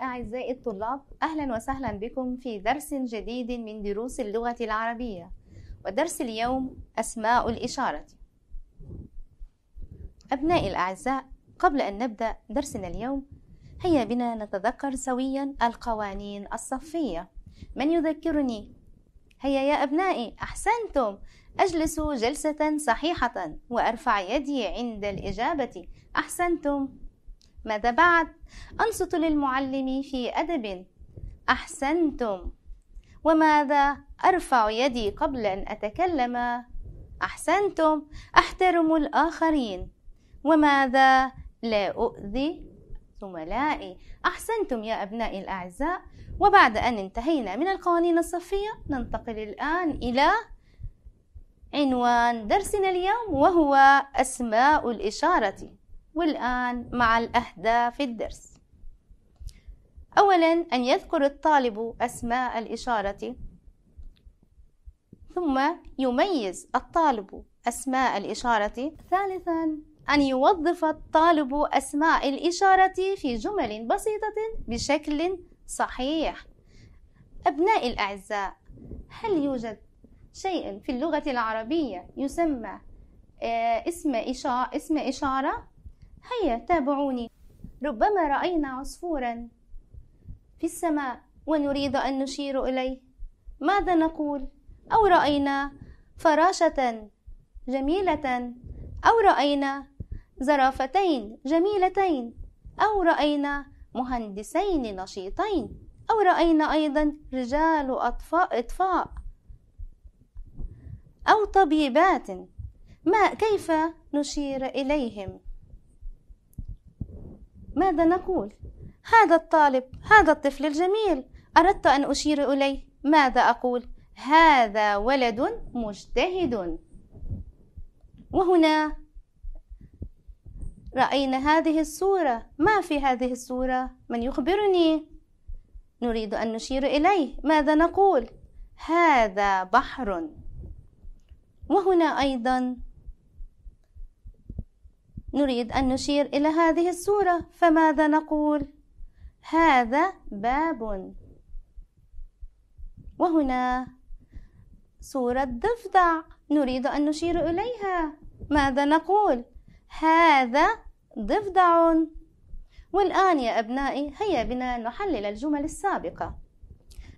أعزائي الطلاب أهلا وسهلا بكم في درس جديد من دروس اللغة العربية ودرس اليوم أسماء الإشارة أبنائي الأعزاء قبل أن نبدأ درسنا اليوم هيا بنا نتذكر سويا القوانين الصفية من يذكرني؟ هيا يا أبنائي أحسنتم أجلس جلسة صحيحة وأرفع يدي عند الإجابة أحسنتم ماذا بعد؟ أنصت للمعلم في أدب أحسنتم وماذا؟ أرفع يدي قبل أن أتكلم أحسنتم أحترم الآخرين وماذا؟ لا أؤذي زملائي أحسنتم يا أبنائي الأعزاء وبعد أن انتهينا من القوانين الصفية ننتقل الآن إلى عنوان درسنا اليوم وهو أسماء الإشارة والآن مع الأهداف في الدرس أولا أن يذكر الطالب أسماء الإشارة ثم يميز الطالب أسماء الإشارة ثالثا أن يوظف الطالب أسماء الإشارة في جمل بسيطة بشكل صحيح أبنائي الأعزاء هل يوجد شيء في اللغة العربية يسمى آه، اسم إشارة هيا تابعوني ربما رأينا عصفورا في السماء ونريد أن نشير إليه ماذا نقول؟ أو رأينا فراشة جميلة أو رأينا زرافتين جميلتين أو رأينا مهندسين نشيطين أو رأينا أيضا رجال أطفاء إطفاء أو طبيبات ما كيف نشير إليهم ماذا نقول هذا الطالب هذا الطفل الجميل اردت ان اشير اليه ماذا اقول هذا ولد مجتهد وهنا راينا هذه الصوره ما في هذه الصوره من يخبرني نريد ان نشير اليه ماذا نقول هذا بحر وهنا ايضا نريد أن نشير إلى هذه الصورة فماذا نقول؟ هذا باب وهنا صورة ضفدع نريد أن نشير إليها ماذا نقول؟ هذا ضفدع والآن يا أبنائي هيا بنا نحلل الجمل السابقة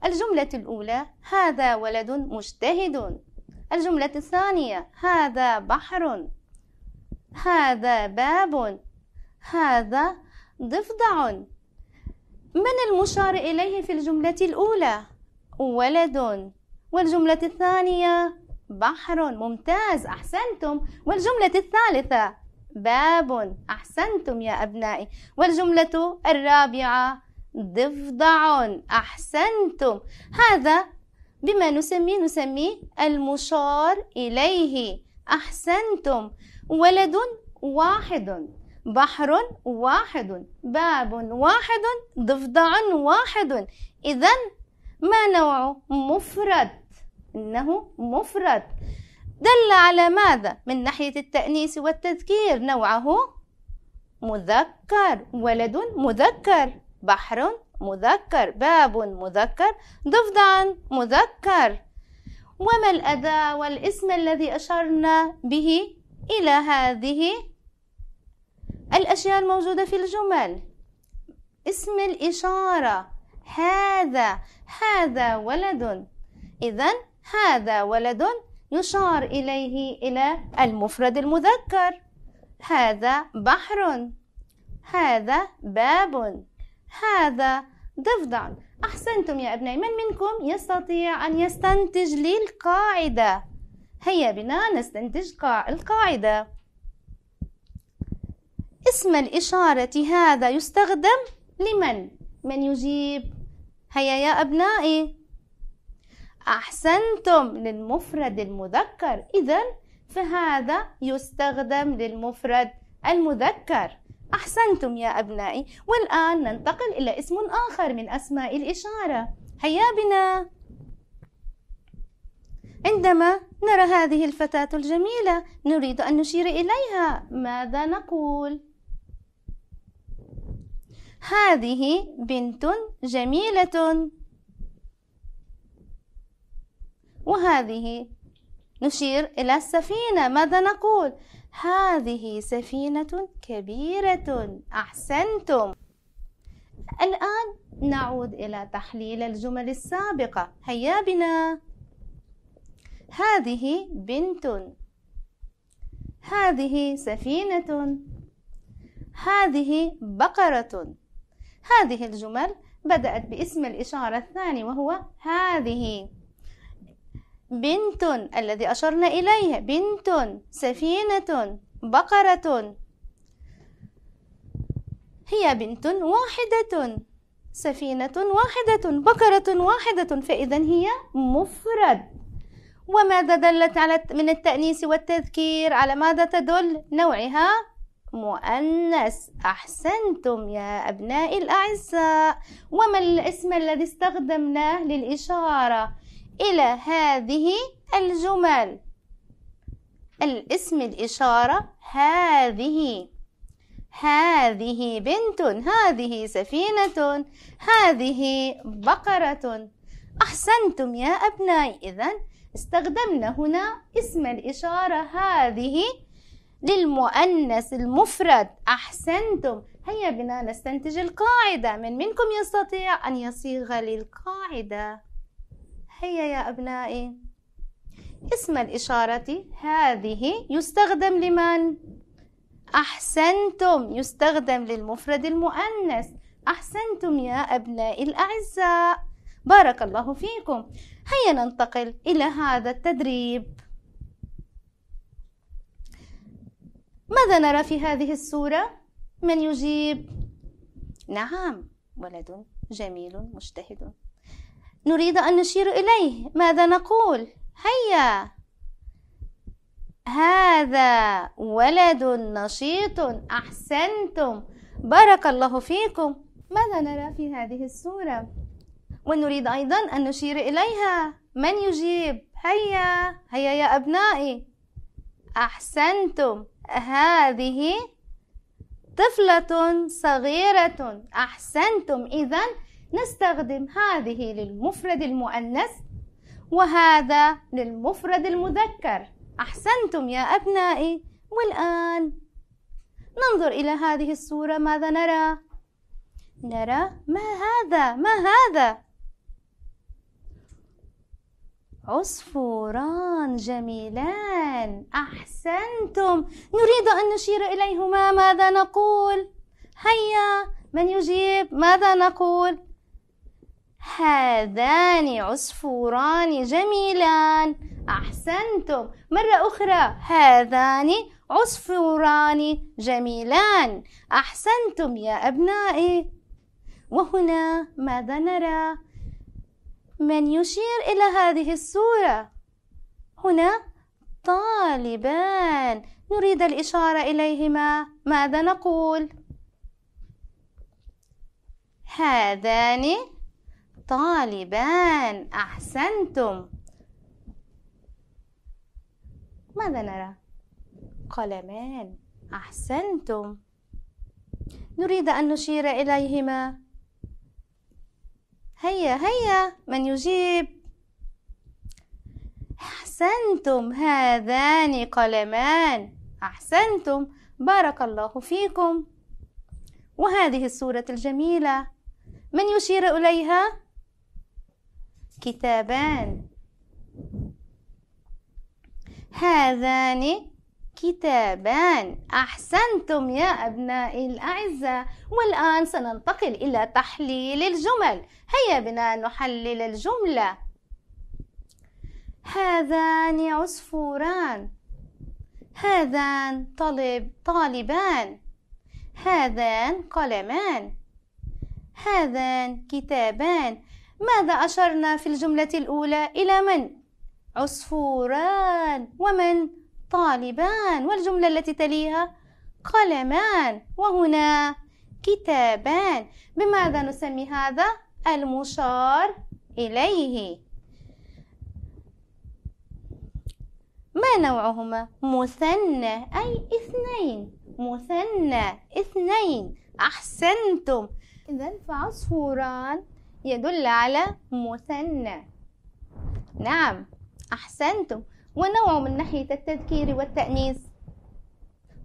الجملة الأولى هذا ولد مجتهد الجملة الثانية هذا بحر هذا باب هذا ضفدع من المشار إليه في الجملة الأولى ولد والجملة الثانية بحر ممتاز أحسنتم والجملة الثالثة باب أحسنتم يا أبنائي والجملة الرابعة ضفدع أحسنتم هذا بما نسميه نسميه المشار إليه أحسنتم ولد واحد بحر واحد باب واحد ضفدع واحد إذا ما نوع مفرد إنه مفرد دل على ماذا من ناحية التأنيث والتذكير نوعه مذكر ولد مذكر بحر مذكر باب مذكر ضفدع مذكر وما الأداة والاسم الذي أشرنا به إلى هذه الأشياء الموجودة في الجمل اسم الإشارة هذا هذا ولد إذا هذا ولد يشار إليه إلى المفرد المذكر هذا بحر هذا باب هذا ضفدع أحسنتم يا أبنائي من منكم يستطيع أن يستنتج لي القاعدة هيا بنا نستنتج القاعدة اسم الإشارة هذا يستخدم لمن؟ من يجيب؟ هيا يا أبنائي أحسنتم للمفرد المذكر إذا فهذا يستخدم للمفرد المذكر أحسنتم يا أبنائي والآن ننتقل إلى اسم آخر من أسماء الإشارة هيا بنا عندما نرى هذه الفتاة الجميلة نريد أن نشير إليها ماذا نقول؟ هذه بنت جميلة وهذه نشير إلى السفينة ماذا نقول؟ هذه سفينة كبيرة أحسنتم الآن نعود إلى تحليل الجمل السابقة هيا بنا هذه بنت هذه سفينة هذه بقرة هذه الجمل بدأت باسم الإشارة الثاني وهو هذه بنت الذي أشرنا إليه بنت سفينة بقرة هي بنت واحدة سفينة واحدة بقرة واحدة فإذا هي مفرد وماذا دلت على من التأنيس والتذكير على ماذا تدل نوعها مؤنث أحسنتم يا أبنائي الأعزاء وما الاسم الذي استخدمناه للإشارة إلى هذه الجمل الاسم الإشارة هذه هذه بنت هذه سفينة هذه بقرة أحسنتم يا أبنائي إذا استخدمنا هنا اسم الإشارة هذه للمؤنث المفرد أحسنتم هيا بنا نستنتج القاعدة من منكم يستطيع أن يصيغ لي القاعدة هيا يا أبنائي اسم الإشارة هذه يستخدم لمن؟ أحسنتم يستخدم للمفرد المؤنث أحسنتم يا أبنائي الأعزاء بارك الله فيكم هيا ننتقل إلى هذا التدريب ماذا نرى في هذه الصورة؟ من يجيب؟ نعم ولد جميل مجتهد نريد أن نشير إليه ماذا نقول؟ هيا هذا ولد نشيط أحسنتم بارك الله فيكم ماذا نرى في هذه الصورة؟ ونريد أيضا أن نشير إليها من يجيب هيا هيا يا أبنائي أحسنتم هذه طفلة صغيرة أحسنتم إذا نستخدم هذه للمفرد المؤنث وهذا للمفرد المذكر أحسنتم يا أبنائي والآن ننظر إلى هذه الصورة ماذا نرى؟ نرى ما هذا ما هذا عصفوران جميلان احسنتم نريد ان نشير اليهما ماذا نقول هيا من يجيب ماذا نقول هذان عصفوران جميلان احسنتم مره اخرى هذان عصفوران جميلان احسنتم يا ابنائي وهنا ماذا نرى من يشير إلى هذه الصورة؟ هنا طالبان نريد الإشارة إليهما ماذا نقول؟ هذان طالبان أحسنتم ماذا نرى؟ قلمان أحسنتم نريد أن نشير إليهما هيا هيا من يجيب أحسنتم هذان قلمان أحسنتم بارك الله فيكم وهذه الصورة الجميلة من يشير إليها؟ كتابان هذان كتابان احسنتم يا ابنائي الاعزاء والان سننتقل الى تحليل الجمل هيا بنا نحلل الجمله هذان عصفوران هذان طالب طالبان هذان قلمان هذان كتابان ماذا اشرنا في الجمله الاولى الى من عصفوران ومن طالبان والجملة التي تليها قلمان وهنا كتابان بماذا نسمي هذا المشار إليه ما نوعهما مثنى أي اثنين مثنى اثنين أحسنتم إذا فعصفوران يدل على مثنى نعم أحسنتم ونوع من ناحية التذكير والتأنيث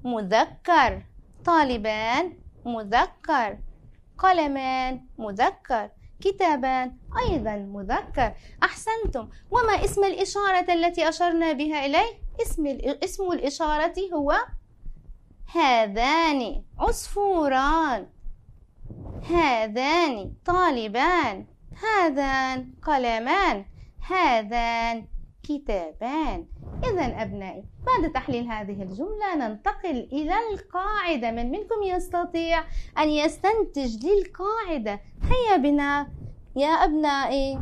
مذكر طالبان مذكر قلمان مذكر كتابان أيضا مذكر أحسنتم وما اسم الإشارة التي أشرنا بها إليه اسم, اسم الإشارة هو هذان عصفوران هذان طالبان هذان قلمان هذان كتابان إذا أبنائي بعد تحليل هذه الجملة ننتقل إلى القاعدة من منكم يستطيع أن يستنتج للقاعده هيا بنا يا أبنائي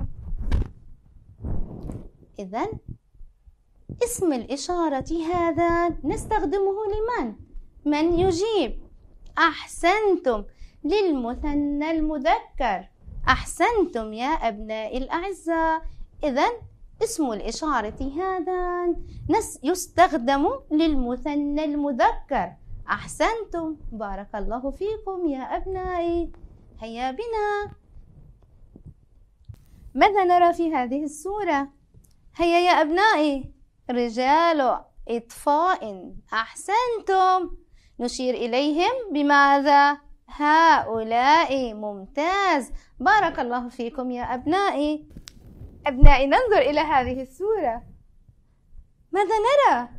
إذا اسم الإشارة هذا نستخدمه لمن؟ من يجيب؟ أحسنتم للمثنى المذكر أحسنتم يا أبنائي الأعزاء إذا اسم الإشارة هذا يستخدم للمثنى المذكر أحسنتم بارك الله فيكم يا أبنائي هيا بنا ماذا نرى في هذه الصورة؟ هيا يا أبنائي رجال إطفاء أحسنتم نشير إليهم بماذا؟ هؤلاء ممتاز بارك الله فيكم يا أبنائي أبنائي ننظر إلى هذه الصورة ماذا نرى؟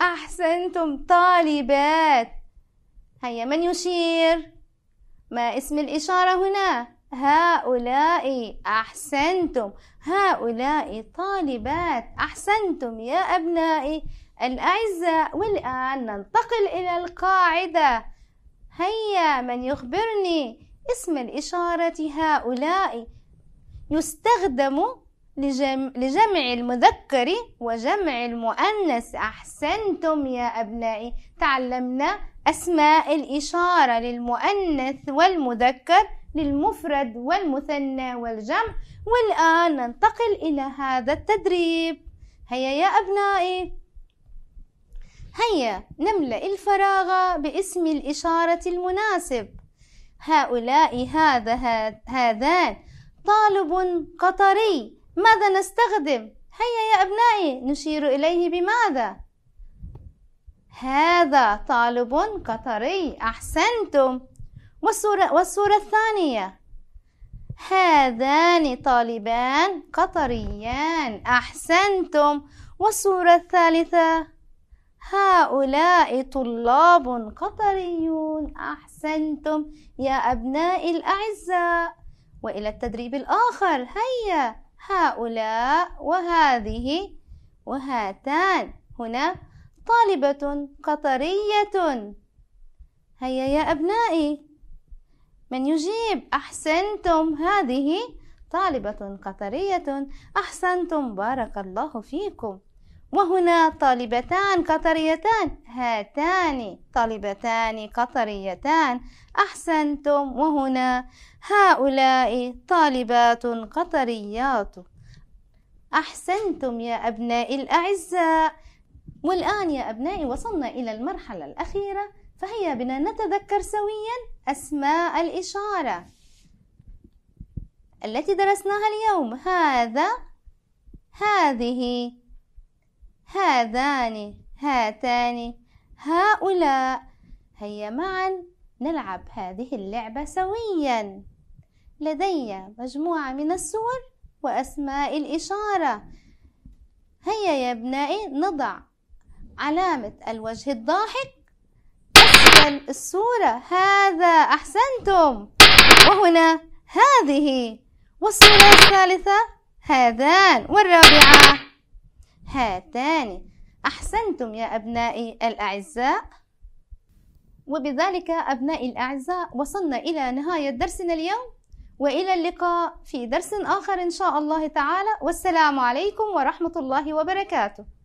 أحسنتم طالبات هيا من يشير؟ ما اسم الإشارة هنا؟ هؤلاء أحسنتم هؤلاء طالبات أحسنتم يا أبنائي الأعزاء والآن ننتقل إلى القاعدة هيا من يخبرني اسم الإشارة هؤلاء يستخدم لجمع المذكر وجمع المؤنث أحسنتم يا أبنائي تعلمنا أسماء الإشارة للمؤنث والمذكر للمفرد والمثنى والجمع والآن ننتقل إلى هذا التدريب هيا يا أبنائي هيا نملأ الفراغ باسم الإشارة المناسب هؤلاء هذا هذان طالب قطري ماذا نستخدم هيا يا أبنائي نشير إليه بماذا هذا طالب قطري أحسنتم والصورة, والصورة الثانية هذان طالبان قطريان أحسنتم والصورة الثالثة هؤلاء طلاب قطريون أحسنتم يا أبنائي الأعزاء وإلى التدريب الآخر هيا هؤلاء وهذه وهاتان هنا طالبة قطرية هيا يا أبنائي من يجيب أحسنتم هذه طالبة قطرية أحسنتم بارك الله فيكم وهنا طالبتان قطريتان هاتان طالبتان قطريتان أحسنتم وهنا هؤلاء طالبات قطريات أحسنتم يا أبنائي الأعزاء والآن يا أبنائي وصلنا إلى المرحلة الأخيرة فهيا بنا نتذكر سويا أسماء الإشارة التي درسناها اليوم هذا هذه هذان هاتان هؤلاء هيا معا نلعب هذه اللعبة سويا لدي مجموعة من الصور وأسماء الإشارة هيا يا ابنائي نضع علامة الوجه الضاحك أسفل الصورة هذا أحسنتم وهنا هذه والصورة الثالثة هذان والرابعة هاتان أحسنتم يا أبنائي الأعزاء وبذلك أبنائي الأعزاء وصلنا إلى نهاية درسنا اليوم وإلى اللقاء في درس آخر إن شاء الله تعالى والسلام عليكم ورحمة الله وبركاته